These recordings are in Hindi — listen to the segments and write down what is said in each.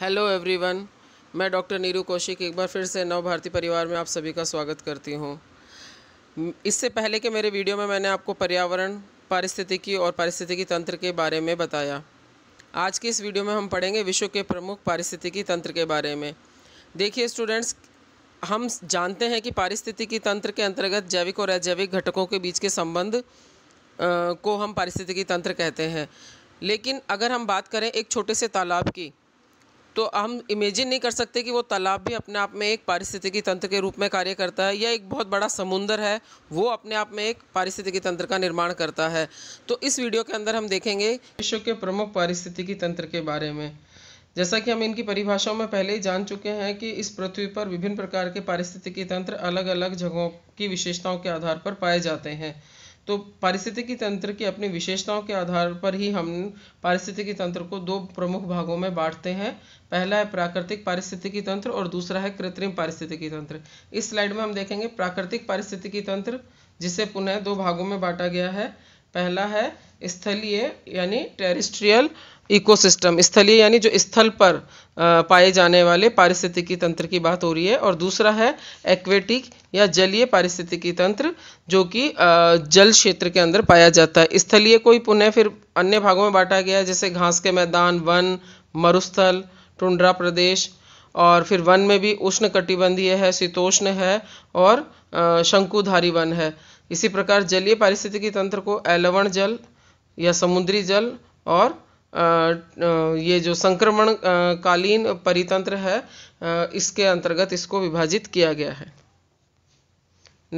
हेलो एवरीवन मैं डॉक्टर नीरू कौशिक एक बार फिर से नव भारती परिवार में आप सभी का स्वागत करती हूँ इससे पहले के मेरे वीडियो में मैंने आपको पर्यावरण पारिस्थितिकी और पारिस्थितिकी तंत्र के बारे में बताया आज के इस वीडियो में हम पढ़ेंगे विश्व के प्रमुख पारिस्थितिकी तंत्र के बारे में देखिए स्टूडेंट्स हम जानते हैं कि पारिस्थितिकी तंत्र के अंतर्गत जैविक और अजैविक घटकों के बीच के संबंध को हम पारिस्थितिकी तंत्र कहते हैं लेकिन अगर हम बात करें एक छोटे से तालाब की तो हम इमेजिन नहीं कर सकते कि वो तालाब भी अपने आप में एक पारिस्थितिकी तंत्र के रूप में कार्य करता है या एक बहुत बड़ा समुंदर है वो अपने आप में एक पारिस्थितिकी तंत्र का निर्माण करता है तो इस वीडियो के अंदर हम देखेंगे विश्व के प्रमुख पारिस्थितिकी तंत्र के बारे में जैसा कि हम इनकी परिभाषाओं में पहले ही जान चुके हैं कि इस पृथ्वी पर विभिन्न प्रकार के पारिस्थितिकी तंत्र अलग अलग जगहों की विशेषताओं के आधार पर पाए जाते हैं तो पारिस्थितिकी तंत्र की अपनी विशेषताओं के आधार पर ही हम पारिस्थितिकी तंत्र को दो प्रमुख भागों में बांटते हैं पहला है प्राकृतिक पारिस्थितिकी तंत्र और दूसरा है कृत्रिम पारिस्थितिकी तंत्र इस स्लाइड में हम देखेंगे प्राकृतिक पारिस्थितिकी तंत्र जिसे पुनः दो भागों में बांटा गया है पहला है स्थलीय यानी टेरिस्ट्रियल इकोसिस्टम स्थलीय यानी जो स्थल पर पाए जाने वाले पारिस्थितिकी तंत्र की बात हो रही है और दूसरा है एक्वेटिक या जलीय पारिस्थितिकी तंत्र जो कि जल क्षेत्र के अंदर पाया जाता है स्थलीय को ही पुनः फिर अन्य भागों में बांटा गया है जैसे घास के मैदान वन मरुस्थल टुंड्रा प्रदेश और फिर वन में भी उष्ण कटिबंधीय है शीतोष्ण है और शंकुधारी वन है इसी प्रकार जलीय पारिस्थितिकी तंत्र को एलवण जल या समुद्री जल और ये जो संक्रमण कालीन परितंत्र है इसके अंतर्गत इसको विभाजित किया गया है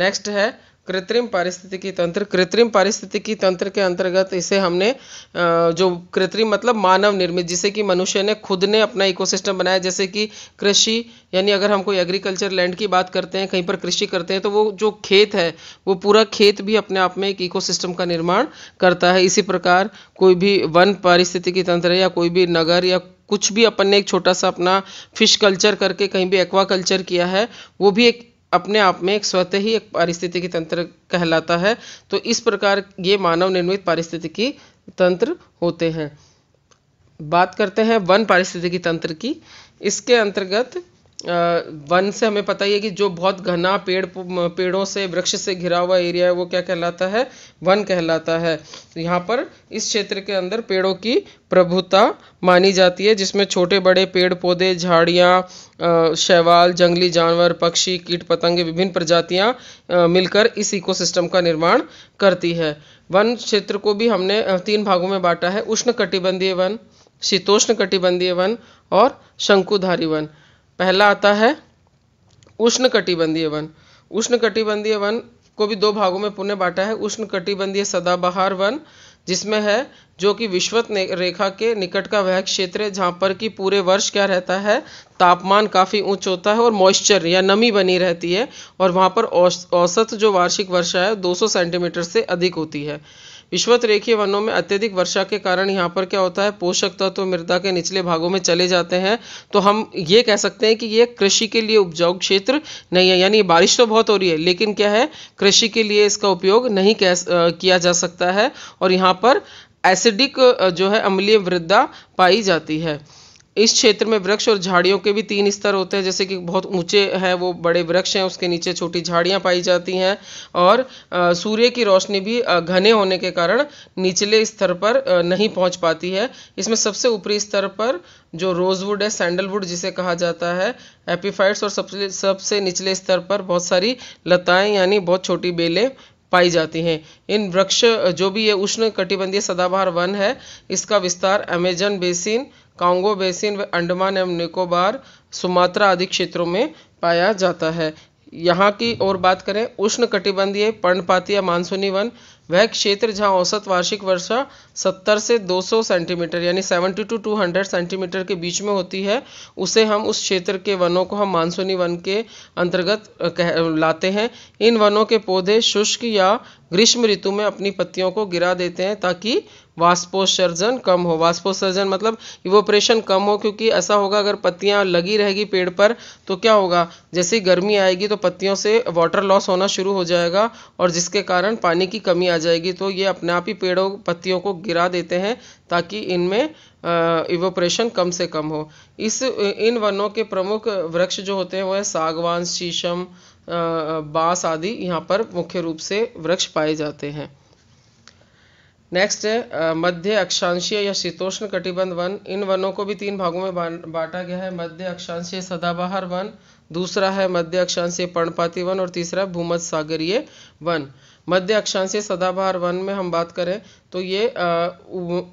नेक्स्ट है कृत्रिम पारिस्थितिकी तंत्र कृत्रिम पारिस्थितिकी तंत्र के अंतर्गत इसे हमने जो कृत्रिम मतलब मानव निर्मित जिसे कि मनुष्य ने खुद ने अपना इकोसिस्टम बनाया जैसे कि कृषि यानी अगर हम कोई एग्रीकल्चर लैंड की बात करते हैं कहीं पर कृषि करते हैं तो वो जो खेत है वो पूरा खेत भी अपने आप में एक इकोसिस्टम का निर्माण करता है इसी प्रकार कोई भी वन पारिस्थितिकी तंत्र या कोई भी नगर या कुछ भी अपन ने एक छोटा सा अपना फिश कल्चर करके कहीं भी एक्वा कल्चर किया है वो भी एक अपने आप में एक स्वतः ही एक पारिस्थितिकी तंत्र कहलाता है तो इस प्रकार ये मानव निर्मित पारिस्थितिकी तंत्र होते हैं बात करते हैं वन पारिस्थितिकी तंत्र की इसके अंतर्गत वन से हमें पता ही है कि जो बहुत घना पेड़ पेड़ों से वृक्ष से घिरा हुआ एरिया है वो क्या कहलाता है वन कहलाता है तो यहाँ पर इस क्षेत्र के अंदर पेड़ों की प्रभुता मानी जाती है जिसमें छोटे बड़े पेड़ पौधे झाड़ियाँ शैवाल जंगली जानवर पक्षी कीट पतंगे विभिन्न प्रजातियाँ मिलकर इस इकोसिस्टम का निर्माण करती है वन क्षेत्र को भी हमने तीन भागों में बांटा है उष्ण कटिबंधीय वन शीतोष्ण कटिबंधीय वन और शंकुधारी वन पहला आता है उष्ण कटिबंधीय वन उष्ण कटिबंधीय वन को भी दो भागों में पुण्य बांटा है उष्ण कटिबंधीय सदाबहार वन जिसमें है जो कि विश्वत रेखा के निकट का वह क्षेत्र है जहाँ पर कि पूरे वर्ष क्या रहता है तापमान काफ़ी ऊंच होता है और मॉइस्चर या नमी बनी रहती है और वहाँ पर औसत जो वार्षिक वर्षा है 200 सेंटीमीटर से अधिक होती है विश्वत रेखीय वनों में अत्यधिक वर्षा के कारण यहाँ पर क्या होता है पोषक तत्व तो मृदा के निचले भागों में चले जाते हैं तो हम ये कह सकते हैं कि ये कृषि के लिए उपजाऊ क्षेत्र नहीं है यानी बारिश तो बहुत हो रही है लेकिन क्या है कृषि के लिए इसका उपयोग नहीं कह, किया जा सकता है और यहाँ पर एसिडिक जो है अम्लीय वृद्धा पाई जाती है इस क्षेत्र में वृक्ष और झाड़ियों के भी तीन स्तर होते हैं जैसे कि बहुत ऊंचे हैं वो बड़े वृक्ष हैं उसके नीचे छोटी झाड़ियाँ पाई जाती हैं और सूर्य की रोशनी भी घने होने के कारण निचले स्तर पर नहीं पहुँच पाती है इसमें सबसे ऊपरी स्तर पर जो रोज़वुड है सैंडलवुड जिसे कहा जाता है एपीफाइट्स और सबसे सबसे निचले स्तर पर बहुत सारी लताएं यानी बहुत छोटी बेलें पाई जाती हैं इन वृक्ष जो भी ये उष्ण कटिबंधीय सदाबहार वन है इसका विस्तार अमेजन बेसिन कांगो बेसिन व अंडमान एवं निकोबार सुमात्रा आदि क्षेत्रों में पाया जाता है यहाँ की और बात करें उष्ण कटिबंधीय पर्णपाती मानसूनी वन वह क्षेत्र जहाँ औसत वार्षिक वर्षा 70 से 200 सेंटीमीटर यानी 70 टू 200 सेंटीमीटर के बीच में होती है उसे हम उस क्षेत्र के वनों को हम मानसूनी वन के अंतर्गत कह लाते हैं इन वनों के पौधे शुष्क या ग्रीष्म ऋतु में अपनी पत्तियों को गिरा देते हैं ताकि वाष्पोत्सर्जन कम हो वाष्पोत्सर्जन मतलब इवोपरेशन कम हो क्योंकि ऐसा होगा अगर पत्तियां लगी रहेगी पेड़ पर तो क्या होगा जैसे गर्मी आएगी तो पत्तियों से वाटर लॉस होना शुरू हो जाएगा और जिसके कारण पानी की कमी आ जाएगी तो ये अपने आप ही पेड़ों पत्तियों को गिरा देते हैं ताकि इनमें इवोपरेशन कम से कम हो इस इन वनों के प्रमुख वृक्ष जो होते हैं वह है सागवान शीशम बांस आदि यहाँ पर मुख्य रूप से वृक्ष पाए जाते हैं नेक्स्ट है मध्य अक्षांशीय या शीतोष्ण कटिबंध वन इन वनों को भी तीन भागों में बांटा गया है मध्य अक्षांशीय सदाबहार वन दूसरा है मध्य अक्षांशीय पर्णपाती वन और तीसरा भूमध्य सागरीय वन मध्य अक्षांशीय सदाबहार वन में हम बात करें तो ये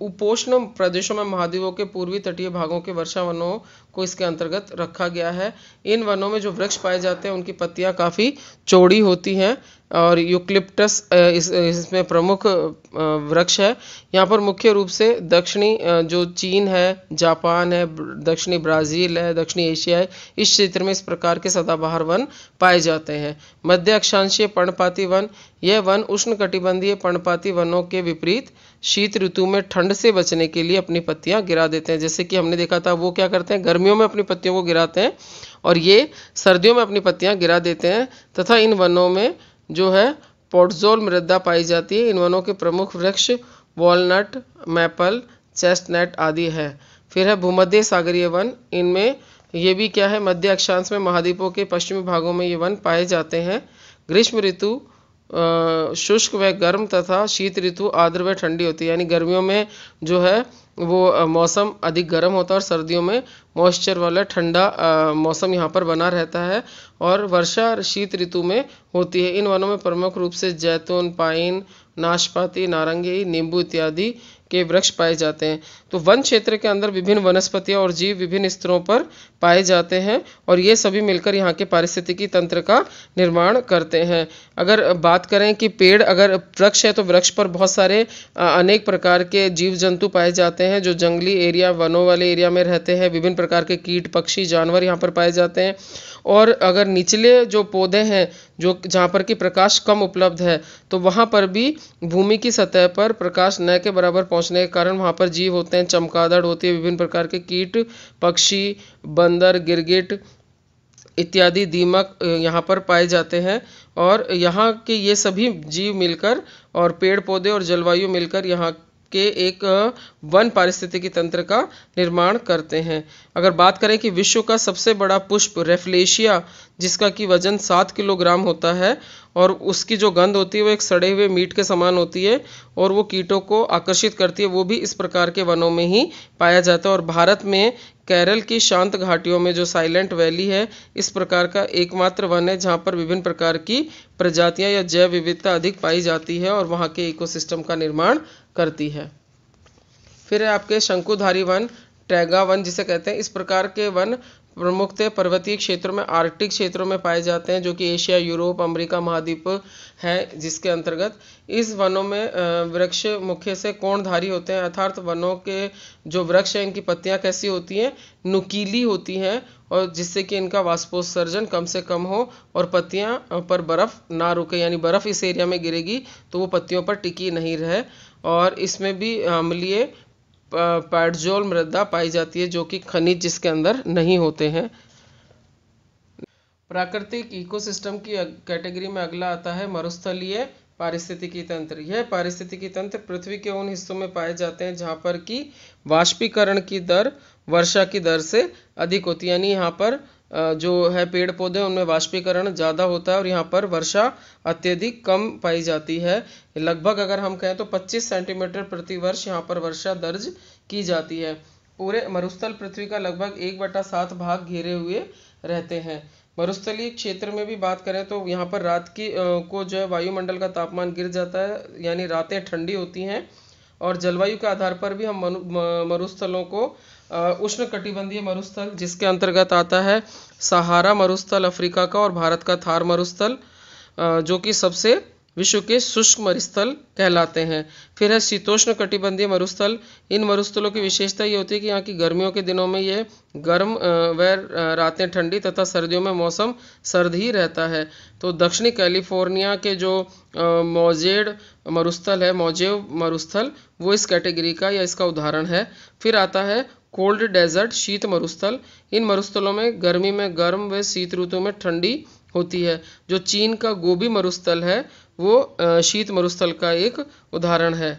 उपोष्ण प्रदेशों में महाद्वीपों के पूर्वी तटीय भागों के वर्षा वनों को इसके अंतर्गत रखा गया है इन वनों में जो वृक्ष पाए जाते हैं उनकी पत्तियां काफ़ी चौड़ी होती हैं और यूक्लिप्टस इस इसमें प्रमुख वृक्ष है यहाँ पर मुख्य रूप से दक्षिणी जो चीन है जापान है दक्षिणी ब्राज़ील है दक्षिणी एशिया है इस क्षेत्र में इस प्रकार के सदाबहार वन पाए जाते हैं मध्य अक्षांशीय पर्णपाती वन यह वन उष्ण कटिबंधीय पर्णपाती वनों के विपरीत शीत ऋतु में ठंड से बचने के लिए अपनी पत्तियां गिरा देते हैं जैसे कि हमने देखा था वो क्या करते हैं गर्मियों में अपनी पत्तियों को गिराते हैं और ये सर्दियों में अपनी पत्तियां गिरा देते हैं तथा इन वनों में जो है पोटजोल मृदा पाई जाती है इन वनों के प्रमुख वृक्ष वॉलनट मैपल चेस्टनट आदि है फिर है भूमध्य सागरीय वन इनमें ये भी क्या है मध्य अक्षांश में महाद्वीपों के पश्चिमी भागों में ये वन पाए जाते हैं ग्रीष्म ऋतु शुष्क व गर्म तथा शीत ऋतु आर्द्र व ठंडी होती है यानी गर्मियों में जो है वो मौसम अधिक गर्म होता है और सर्दियों में मॉइस्चर वाला ठंडा मौसम यहाँ पर बना रहता है और वर्षा शीत ऋतु में होती है इन वनों में प्रमुख रूप से जैतून पाइन नाशपाती नारंगी नींबू इत्यादि के वृक्ष पाए जाते हैं तो वन क्षेत्र के अंदर विभिन्न वनस्पतियाँ और जीव विभिन्न स्तरों पर पाए जाते हैं और ये सभी मिलकर यहाँ के पारिस्थितिकी तंत्र का निर्माण करते हैं अगर बात करें कि पेड़ अगर वृक्ष है तो वृक्ष पर बहुत सारे अनेक प्रकार के जीव जंतु पाए जाते हैं जो जंगली एरिया वनों वाले एरिया में रहते हैं विभिन्न प्रकार के कीट पक्षी जानवर यहाँ पर पाए जाते हैं और अगर निचले जो पौधे हैं जो जहाँ पर कि प्रकाश कम उपलब्ध है तो वहाँ पर भी भूमि की सतह पर प्रकाश न के बराबर पहुँचने के कारण वहाँ पर जीव होते हैं हैं चमकादड़ होती है विभिन्न प्रकार के कीट पक्षी बंदर गिरगिट इत्यादि दीमक यहाँ पर पाए जाते हैं और यहाँ के ये सभी जीव मिलकर और पेड़ पौधे और जलवायु मिलकर यहाँ के एक वन पारिस्थितिकी तंत्र का निर्माण करते हैं अगर बात करें कि विश्व का सबसे बड़ा पुष्प रेफ्लेशिया जिसका कि वजन सात किलोग्राम होता है और उसकी जो गंध होती है वो एक सड़े हुए मीट के समान होती है और वो कीटों को आकर्षित करती है वो भी इस प्रकार के वनों में ही पाया जाता है और भारत में केरल की शांत घाटियों में जो साइलेंट वैली है इस प्रकार का एकमात्र वन है जहाँ पर विभिन्न प्रकार की प्रजातियाँ या जैव विविधता अधिक पाई जाती है और वहाँ के इकोसिस्टम का निर्माण करती है फिर आपके शंकुधारी वन टैगा वन जिसे कहते हैं इस प्रकार के वन प्रमुख थे पर्वतीय क्षेत्रों में आर्कटिक क्षेत्रों में पाए जाते हैं जो कि एशिया यूरोप अमेरिका महाद्वीप है जिसके अंतर्गत इस वनों में वृक्ष मुख्य से कोणधारी होते हैं अर्थात वनों के जो वृक्ष हैं इनकी पत्तियां कैसी होती हैं नुकीली होती हैं और जिससे कि इनका वाष्पोत्सर्जन कम से कम हो और पत्तियां पर बर्फ़ ना रुके यानी बर्फ़ इस एरिया में गिरेगी तो वो पत्तियों पर टिकी नहीं रहे और इसमें भी अम्लीय पैडजोल मृदा पाई जाती है जो कि खनिज जिसके अंदर नहीं होते हैं प्राकृतिक इकोसिस्टम की कैटेगरी में अगला आता है मरुस्थलीय पारिस्थितिकी तंत्र यह पारिस्थितिकी तंत्र पृथ्वी के उन हिस्सों में पाए जाते हैं जहाँ पर कि वाष्पीकरण की दर वर्षा की दर से अधिक होती है यानी यहाँ पर जो है पेड़ पौधे उनमें वाष्पीकरण ज़्यादा होता है और यहाँ पर वर्षा अत्यधिक कम पाई जाती है लगभग अगर हम कहें तो 25 सेंटीमीटर प्रति वर्ष यहाँ पर वर्षा दर्ज की जाती है पूरे मरुस्थल पृथ्वी का लगभग एक बटा सात भाग घेरे हुए रहते हैं मरुस्थलीय क्षेत्र में भी बात करें तो यहाँ पर रात की को जो है वायुमंडल का तापमान गिर जाता है यानी रातें ठंडी होती हैं और जलवायु के आधार पर भी हम मरुस्थलों को उष्ण कटिबंधीय मरुस्थल जिसके अंतर्गत आता है सहारा मरुस्थल अफ्रीका का और भारत का थार मरुस्थल जो कि सबसे विश्व के शुष्क मरुस्थल कहलाते हैं फिर है शीतोष्ण कटिबंधीय मरुस्थल इन मरुस्थलों की विशेषता ये होती है कि यहाँ की गर्मियों के दिनों में ये गर्म व रातें ठंडी तथा सर्दियों में मौसम सर्द ही रहता है तो दक्षिणी कैलिफोर्निया के जो मोजेड मरुस्थल है मोजेव मरुस्थल वो इस कैटेगरी का या इसका उदाहरण है फिर आता है कोल्ड डेजर्ट शीत मरुस्थल इन मरुस्थलों में गर्मी में गर्म व शीत ऋतु में ठंडी होती है जो चीन का गोभी मरुस्थल है वो शीत मरुस्थल का एक उदाहरण है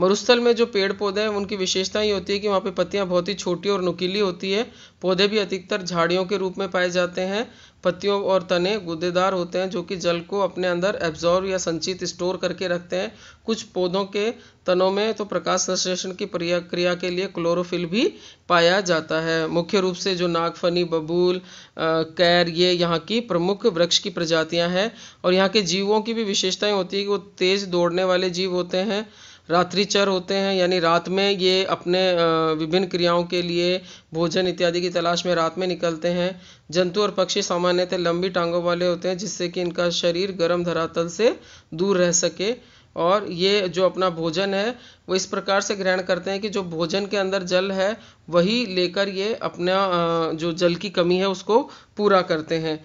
मरुस्थल में जो पेड़ पौधे हैं उनकी विशेषता ये होती है कि वहाँ पे पत्तियाँ बहुत ही छोटी और नुकीली होती है पौधे भी अधिकतर झाड़ियों के रूप में पाए जाते हैं पत्तियों और तने गुदेदार होते हैं जो कि जल को अपने अंदर एब्जॉर्व या संचित स्टोर करके रखते हैं कुछ पौधों के तनों में तो प्रकाश संश्लेषण की प्रक्रिया के लिए क्लोरोफिल भी पाया जाता है मुख्य रूप से जो नागफनी बबूल कैर ये यहाँ की प्रमुख वृक्ष की प्रजातियाँ हैं और यहाँ के जीवों की भी विशेषताएँ होती है कि वो तेज़ दौड़ने वाले जीव होते हैं रात्रिचर होते हैं यानी रात में ये अपने विभिन्न क्रियाओं के लिए भोजन इत्यादि की तलाश में रात में निकलते हैं जंतु और पक्षी सामान्यतः लंबी टांगों वाले होते हैं जिससे कि इनका शरीर गर्म धरातल से दूर रह सके और ये जो अपना भोजन है वो इस प्रकार से ग्रहण करते हैं कि जो भोजन के अंदर जल है वही लेकर ये अपना जो जल की कमी है उसको पूरा करते हैं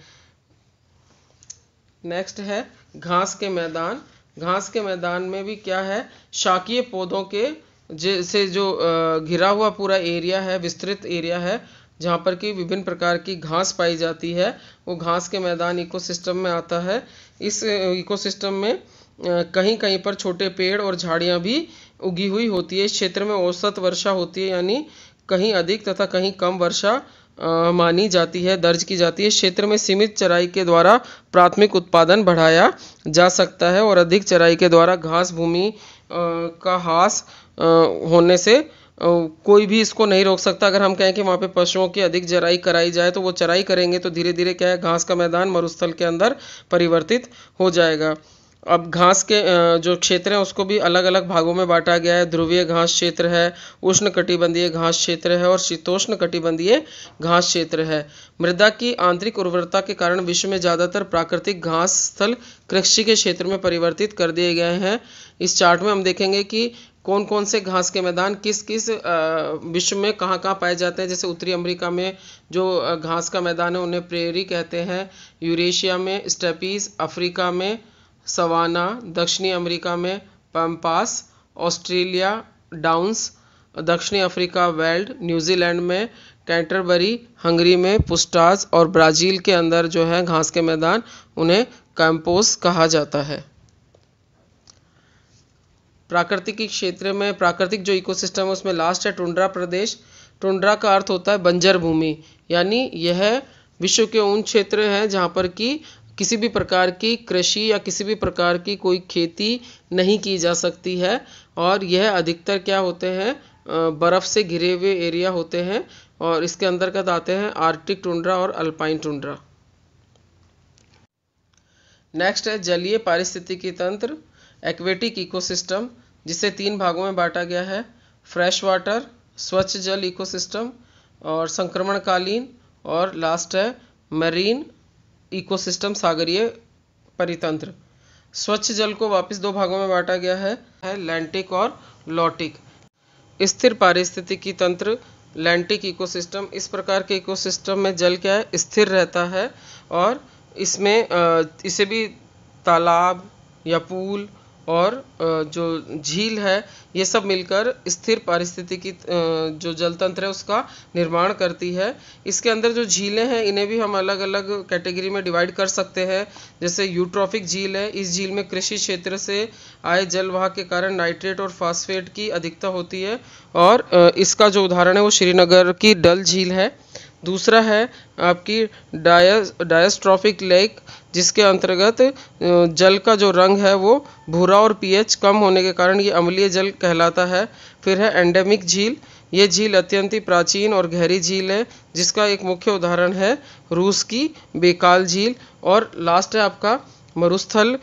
नेक्स्ट है घास के मैदान घास के मैदान में भी क्या है शाकीय पौधों के जैसे जो घिरा हुआ पूरा एरिया है विस्तृत एरिया है जहाँ पर कि विभिन्न प्रकार की घास पाई जाती है वो घास के मैदान इकोसिस्टम में आता है इस इकोसिस्टम में कहीं कहीं पर छोटे पेड़ और झाड़ियाँ भी उगी हुई होती है इस क्षेत्र में औसत वर्षा होती है यानी कहीं अधिक तथा कहीं कम वर्षा मानी जाती है दर्ज की जाती है क्षेत्र में सीमित चराई के द्वारा प्राथमिक उत्पादन बढ़ाया जा सकता है और अधिक चराई के द्वारा घास भूमि का हास होने से कोई भी इसको नहीं रोक सकता अगर हम कहें कि वहाँ पे पशुओं की अधिक चराई कराई जाए तो वो चराई करेंगे तो धीरे धीरे क्या है घास का मैदान मरुस्थल के अंदर परिवर्तित हो जाएगा अब घास के जो क्षेत्र हैं उसको भी अलग अलग भागों में बांटा गया है ध्रुवीय घास क्षेत्र है उष्ण कटिबंधीय घास क्षेत्र है और शीतोष्ण कटिबंधीय घास क्षेत्र है मृदा की आंतरिक उर्वरता के कारण विश्व में ज़्यादातर प्राकृतिक घास स्थल कृषि के क्षेत्र में परिवर्तित कर दिए गए हैं इस चार्ट में हम देखेंगे कि कौन कौन से घास के मैदान किस किस विश्व में कहाँ कहाँ पाए जाते हैं जैसे उत्तरी अमेरिका में जो घास का मैदान है उन्हें प्रेरी कहते हैं यूरेशिया में स्टेपीज अफ्रीका में सवाना दक्षिणी अमेरिका में पम्पास ऑस्ट्रेलिया डाउन्स दक्षिणी अफ्रीका वेल्ड न्यूजीलैंड में कैंटरबरी हंगरी में पुस्टाज और ब्राज़ील के अंदर जो है घास के मैदान उन्हें कैंपोस कहा जाता है प्राकृतिक क्षेत्र में प्राकृतिक जो इकोसिस्टम है उसमें लास्ट है टुंड्रा प्रदेश टुंड्रा का अर्थ होता है बंजर भूमि यानी यह विश्व के उन क्षेत्र हैं जहाँ पर कि किसी भी प्रकार की कृषि या किसी भी प्रकार की कोई खेती नहीं की जा सकती है और यह अधिकतर क्या होते हैं बर्फ़ से घिरे हुए एरिया होते हैं और इसके अंतर्गत आते हैं आर्टिक टुंड्रा और अल्पाइन टुंड्रा नेक्स्ट है जलीय पारिस्थितिकी तंत्र एक्वेटिक इकोसिस्टम जिसे तीन भागों में बांटा गया है फ्रेश वाटर स्वच्छ जल इकोसिस्टम और संक्रमणकालीन और लास्ट है मरीन इकोसिस्टम सागरीय परितंत्र स्वच्छ जल को वापस दो भागों में बांटा गया है लैंटिक और लॉटिक स्थिर पारिस्थितिकी तंत्र लैंटिक इकोसिस्टम इस प्रकार के इकोसिस्टम में जल क्या है स्थिर रहता है और इसमें इसे भी तालाब या पूल और जो झील है ये सब मिलकर स्थिर पारिस्थिति की जो जलतंत्र है उसका निर्माण करती है इसके अंदर जो झीलें हैं इन्हें भी हम अलग अलग कैटेगरी में डिवाइड कर सकते हैं जैसे यूट्रॉफिक झील है इस झील में कृषि क्षेत्र से आए जलवाह के कारण नाइट्रेट और फास्फेट की अधिकता होती है और इसका जो उदाहरण है वो श्रीनगर की डल झील है दूसरा है आपकी डाया डायस्ट्रॉफिक लेक जिसके अंतर्गत जल का जो रंग है वो भूरा और पीएच कम होने के कारण ये अम्लीय जल कहलाता है फिर है एंडेमिक झील ये झील अत्यंत ही प्राचीन और गहरी झील है जिसका एक मुख्य उदाहरण है रूस की बेकाल झील और लास्ट है आपका मरुस्थल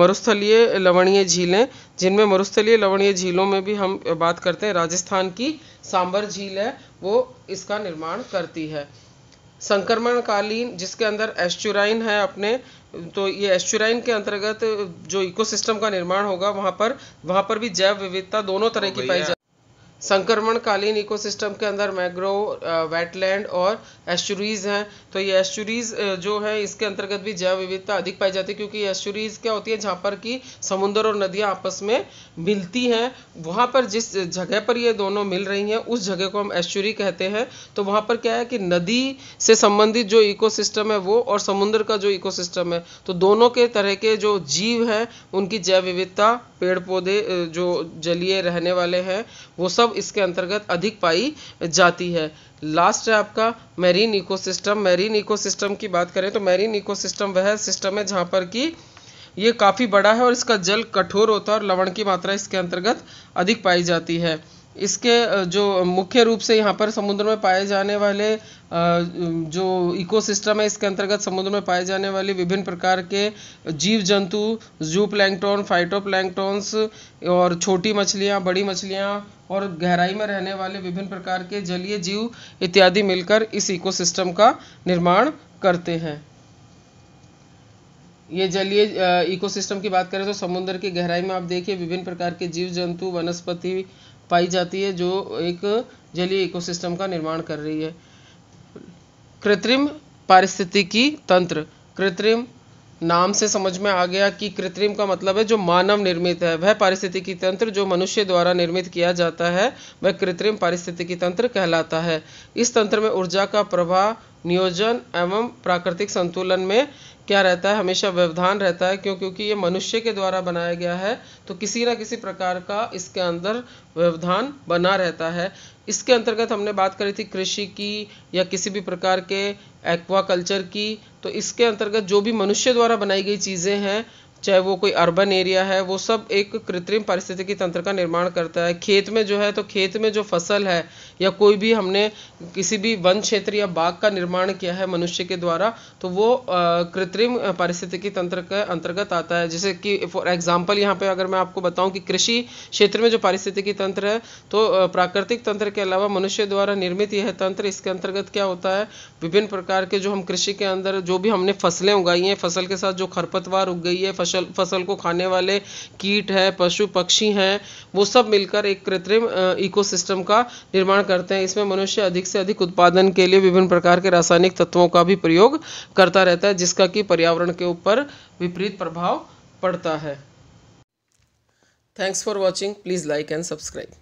मरुस्थलीय लवणीय झीलें जिनमें मरुस्थलीय लवणीय झीलों में भी हम बात करते हैं राजस्थान की सांबर झील है वो इसका निर्माण करती है संक्रमणकालीन जिसके अंदर एस्चुराइन है अपने तो ये एस्चुराइन के अंतर्गत जो इकोसिस्टम का निर्माण होगा वहाँ पर वहाँ पर भी जैव विविधता दोनों तरह की तो पाई जाती संक्रमणकालीन इकोसिस्टम के अंदर मैग्रो वेटलैंड और एस्चुरीज हैं तो ये एस्चुरीज जो है इसके अंतर्गत भी जैव विविधता अधिक पाई जाती है क्योंकि एस्चुरीज क्या होती है जहाँ पर कि समुद्र और नदियाँ आपस में मिलती हैं वहाँ पर जिस जगह पर ये दोनों मिल रही हैं उस जगह को हम एस्चुरी कहते हैं तो वहाँ पर क्या है कि नदी से संबंधित जो इको है वो और समुद्र का जो इको है तो दोनों के तरह के जो जीव हैं उनकी जैव विविधता पेड़ पौधे जो जलीय रहने वाले हैं वो सब सब इसके अंतर्गत अधिक पाई जाती है लास्ट है आपका मैरीन इकोसिस्टम मैरीन इकोसिस्टम की बात करें तो मैरीन इकोसिस्टम वह सिस्टम है जहाँ पर कि ये काफ़ी बड़ा है और इसका जल कठोर होता है और लवण की मात्रा इसके अंतर्गत अधिक पाई जाती है इसके जो मुख्य रूप से यहाँ पर समुद्र में पाए जाने वाले जो इकोसिस्टम है इसके अंतर्गत समुद्र में पाए जाने वाले विभिन्न प्रकार के जीव जंतु जू प्लैंगटोन फाइटो और छोटी मछलियाँ बड़ी मछलियाँ और गहराई में रहने वाले विभिन्न प्रकार के जलीय जीव इत्यादि मिलकर इस इकोसिस्टम का निर्माण करते हैं ये जलीय इकोसिस्टम की बात करें तो समुद्र की गहराई में आप देखिए विभिन्न प्रकार के जीव जंतु वनस्पति पाई जाती है जो एक जलीय इकोसिस्टम का निर्माण कर रही है कृत्रिम पारिस्थितिकी तंत्र कृत्रिम नाम से समझ में आ गया कि कृत्रिम का मतलब है जो मानव निर्मित है वह पारिस्थितिकी तंत्र जो मनुष्य द्वारा निर्मित किया जाता है वह कृत्रिम पारिस्थितिकी तंत्र कहलाता है इस तंत्र में ऊर्जा का प्रवाह नियोजन एवं प्राकृतिक संतुलन में क्या रहता है हमेशा व्यवधान रहता है क्यों क्योंकि ये मनुष्य के द्वारा बनाया गया है तो किसी ना किसी प्रकार का इसके अंदर व्यवधान बना रहता है इसके अंतर्गत हमने बात करी थी कृषि की या किसी भी प्रकार के एक्वा कल्चर की तो इसके अंतर्गत जो भी मनुष्य द्वारा बनाई गई चीज़ें हैं चाहे वो कोई अर्बन एरिया है वो सब एक कृत्रिम पारिस्थितिकी तंत्र का निर्माण करता है खेत में जो है तो खेत में जो फसल है या कोई भी हमने किसी भी वन क्षेत्र या बाग का निर्माण किया है मनुष्य के द्वारा तो वो कृत्रिम पारिस्थितिकी तंत्र के अंतर्गत आता है जैसे कि फॉर एग्जाम्पल यहाँ पे अगर मैं आपको बताऊँ कि कृषि क्षेत्र में जो पारिस्थितिकी तंत्र है तो प्राकृतिक तंत्र के अलावा मनुष्य द्वारा निर्मित यह तंत्र इसके अंतर्गत क्या होता है विभिन्न प्रकार के जो हम कृषि के अंदर जो भी हमने फसलें उगाई हैं फसल के साथ जो खरपतवार उग गई है फसल फसल को खाने वाले कीट है पशु पक्षी हैं वो सब मिलकर एक कृत्रिम इकोसिस्टम का निर्माण करते हैं इसमें मनुष्य अधिक से अधिक उत्पादन के लिए विभिन्न प्रकार के रासायनिक तत्वों का भी प्रयोग करता रहता है जिसका कि पर्यावरण के ऊपर विपरीत प्रभाव पड़ता है thanks for watching please like and subscribe